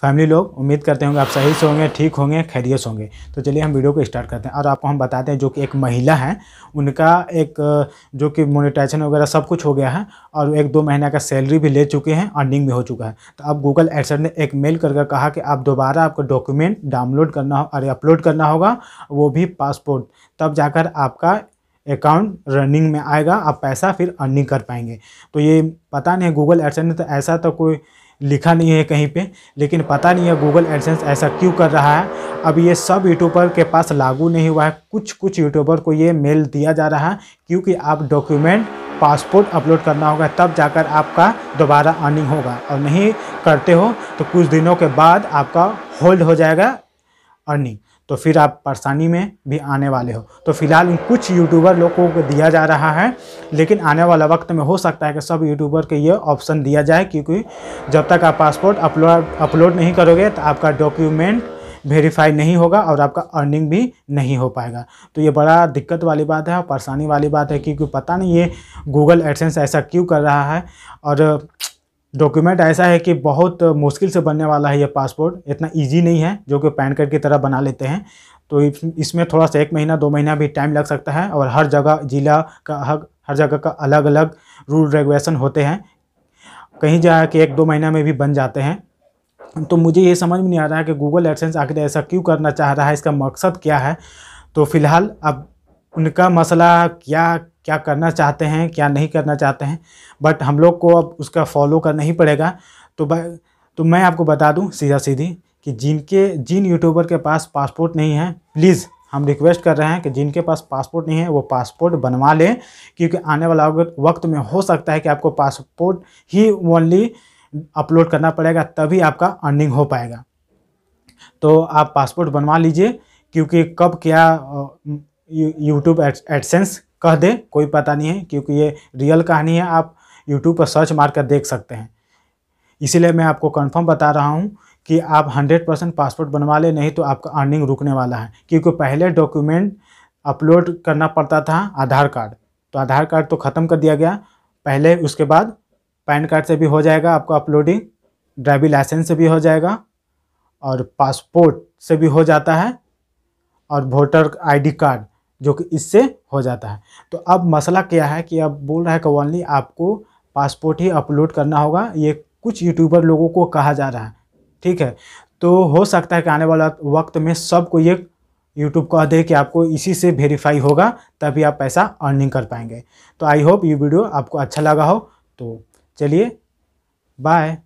family लोग उम्मीद करते होंगे आप सही से होंगे ठीक होंगे खैरियत से होंगे तो चलिए हम वीडियो को स्टार्ट करते हैं और आपको हम बताते हैं जो कि एक महिला है उनका एक जो कि मोनिटाइजेशन वगैरह सब कुछ हो गया है और एक दो महीना का सैलरी भी ले चुके हैं अर्निंग भी हो चुका है तो अब गूगल एडसेट ने एक मेल करके कहा कि आप दोबारा आपको डॉक्यूमेंट डाउनलोड करना हो अरे अपलोड करना होगा वो भी पासपोर्ट तब जाकर आपका अकाउंट रनिंग में आएगा आप पैसा फिर अर्निंग कर पाएंगे तो ये पता नहीं गूगल एडसेट ने तो ऐसा तो कोई लिखा नहीं है कहीं पे लेकिन पता नहीं है गूगल एडसेंस ऐसा क्यों कर रहा है अब ये सब यूट्यूबर के पास लागू नहीं हुआ है कुछ कुछ यूट्यूबर को ये मेल दिया जा रहा है क्योंकि आप डॉक्यूमेंट पासपोर्ट अपलोड करना होगा तब जाकर आपका दोबारा अर्निंग होगा और नहीं करते हो तो कुछ दिनों के बाद आपका होल्ड हो जाएगा अर्निंग तो फिर आप परेशानी में भी आने वाले हो तो फिलहाल इन कुछ यूट्यूबर लोगों को दिया जा रहा है लेकिन आने वाला वक्त में हो सकता है कि सब यूट्यूबर के ये ऑप्शन दिया जाए क्योंकि जब तक आप पासपोर्ट अपलोड अपलोड नहीं करोगे तो आपका डॉक्यूमेंट वेरीफाई नहीं होगा और आपका अर्निंग भी नहीं हो पाएगा तो ये बड़ा दिक्कत वाली बात है और परेशानी वाली बात है क्योंकि पता नहीं ये गूगल एडसेंस ऐसा क्यों कर रहा है और डॉक्यूमेंट ऐसा है कि बहुत मुश्किल से बनने वाला है यह पासपोर्ट इतना इजी नहीं है जो कि पैन कार्ड की तरह बना लेते हैं तो इसमें थोड़ा सा एक महीना दो महीना भी टाइम लग सकता है और हर जगह ज़िला का हर हर जगह का अलग अलग रूल रेगुलेशन होते हैं कहीं जा कि एक दो महीना में भी बन जाते हैं तो मुझे ये समझ में नहीं आ रहा है कि गूगल एडसेंस आखिर ऐसा क्यों करना चाह रहा है इसका मकसद क्या है तो फिलहाल अब उनका मसला क्या क्या करना चाहते हैं क्या नहीं करना चाहते हैं बट हम लोग को अब उसका फॉलो करना ही पड़ेगा तो तो मैं आपको बता दूं सीधा सीधी कि जिनके जिन यूट्यूबर के पास पासपोर्ट नहीं है प्लीज़ हम रिक्वेस्ट कर रहे हैं कि जिनके पास पासपोर्ट नहीं है वो पासपोर्ट बनवा लें क्योंकि आने वाला वक्त में हो सकता है कि आपको पासपोर्ट ही ओनली अपलोड करना पड़ेगा तभी आपका अर्निंग हो पाएगा तो आप पासपोर्ट बनवा लीजिए क्योंकि कब क्या यूट्यूब एडसेंस कह दें कोई पता नहीं है क्योंकि ये रियल कहानी है आप यूट्यूब पर सर्च मार कर देख सकते हैं इसीलिए मैं आपको कन्फर्म बता रहा हूँ कि आप हंड्रेड परसेंट पासपोर्ट बनवा ले नहीं तो आपका अर्निंग रुकने वाला है क्योंकि पहले डॉक्यूमेंट अपलोड करना पड़ता था आधार कार्ड तो आधार कार्ड तो ख़त्म कर दिया गया पहले उसके बाद पैन कार्ड से भी हो जाएगा आपका अपलोडिंग ड्राइविंग लाइसेंस से भी हो जाएगा और पासपोर्ट से भी हो जाता है और वोटर आईडी कार्ड जो कि इससे हो जाता है तो अब मसला क्या है कि अब बोल रहा है कवालनी आपको पासपोर्ट ही अपलोड करना होगा ये कुछ यूट्यूबर लोगों को कहा जा रहा है ठीक है तो हो सकता है कि आने वाला वक्त में सबको ये यूट्यूब कह दे कि आपको इसी से वेरीफाई होगा तभी आप पैसा अर्निंग कर पाएंगे तो आई होप ये वीडियो आपको अच्छा लगा हो तो चलिए बाय